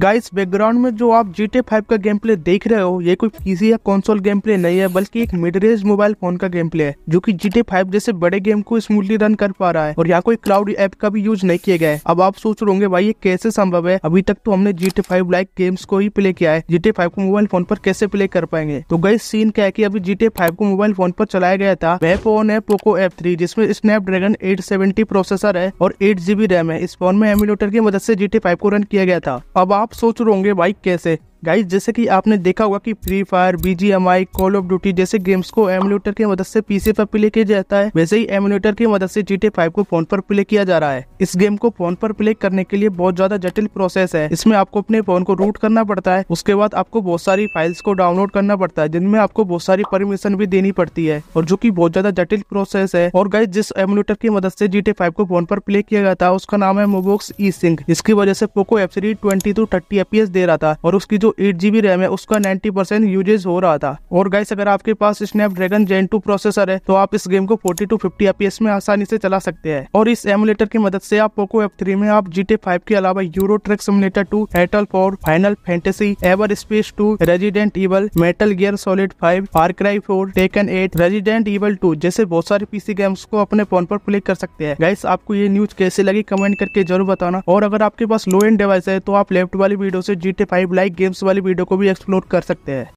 guys background में जो आप GTA 5 फाइव का गेम प्ले देख रहे हो ये कोई पीसी या कंसोल गेम प्ले नहीं है बल्कि एक मिड रेंज मोबाइल फोन का गेम प्ले है जो कि GTA 5 फाइव जैसे बड़े गेम को स्मूथली रन कर पा रहा है और यहाँ कोई क्लाउड ऐप का भी यूज नहीं किया गया है अब आप सोच रहे होंगे भाई ये कैसे संभव है अभी तक तो हमने जीटे फाइव लाइक गेम्स को ही प्ले किया है जीटे फाइव को मोबाइल फोन पर कैसे प्ले कर पाएंगे तो गाइस सीन क्या है की अभी जीटे फाइव को मोबाइल फोन पर चलाया गया था वह फोन है पोको एफ थ्री जिसमे स्नैपड्रैगन एट सेवेंटी प्रोसेसर है और एट जीबी रैम है इस फोन में एमुलेटर की मदद से जीटे फाइव को रन किया गया था अब आप आप सोच रहे होंगे भाई कैसे गाइस जैसे कि आपने देखा होगा कि Free Fire BGMI Call of Duty जैसे गेम्स को एमुलेटर की मदद से पीसी पर प्ले किया जाता है वैसे ही एमुलेटर की मदद से जीटे फाइव को फोन पर प्ले किया जा रहा है इस गेम को फोन पर प्ले करने के लिए बहुत ज्यादा जटिल प्रोसेस है इसमें आपको अपने फोन को रूट करना पड़ता है उसके बाद आपको बहुत सारी फाइल्स को डाउनलोड करना पड़ता है जिनमें आपको बहुत सारी परमिशन भी देनी पड़ती है और जो की बहुत ज्यादा जटिल प्रोसेस है और गाइज जिस एमुलेटर की मदद से जीटे फाइव को फोन पर प्ले किया गया था उसका नाम है मोबोक्स ई सिंह इसकी वजह से Poco F series twenty to thirty FPS दे रहा था और उसकी जो जो एट जी रैम है उसका नाइन्टी परसेंट यूजेज हो रहा था और गाइस अगर आपके पास Snapdragon Gen two processor है तो आप इस गेम को फोर्टी टू फिफ्टी एपीएस में आसानी से चला सकते हैं और इस एमुलेटर की मदद से आप पोको एफ थ्री में आप टी फाइव के अलावा यूरो ट्रक सिमुलेटर टू एटल four Final Fantasy Everspace two Resident Evil Metal Gear Solid five Far Cry four Tekken eight Resident Evil two जैसे बहुत सारे पीसी गेम्स को अपने फोन पर प्ले कर सकते हैं गाइस आपको ये न्यूज कैसे लगी कमेंट करके जरूर बताना और अगर आपके पास लो एंड डिवाइस है तो आप लेफ्ट वाली वीडियो से जीटे फाइव लाइक गेम्स वाली वीडियो को भी एक्सप्लोर कर सकते हैं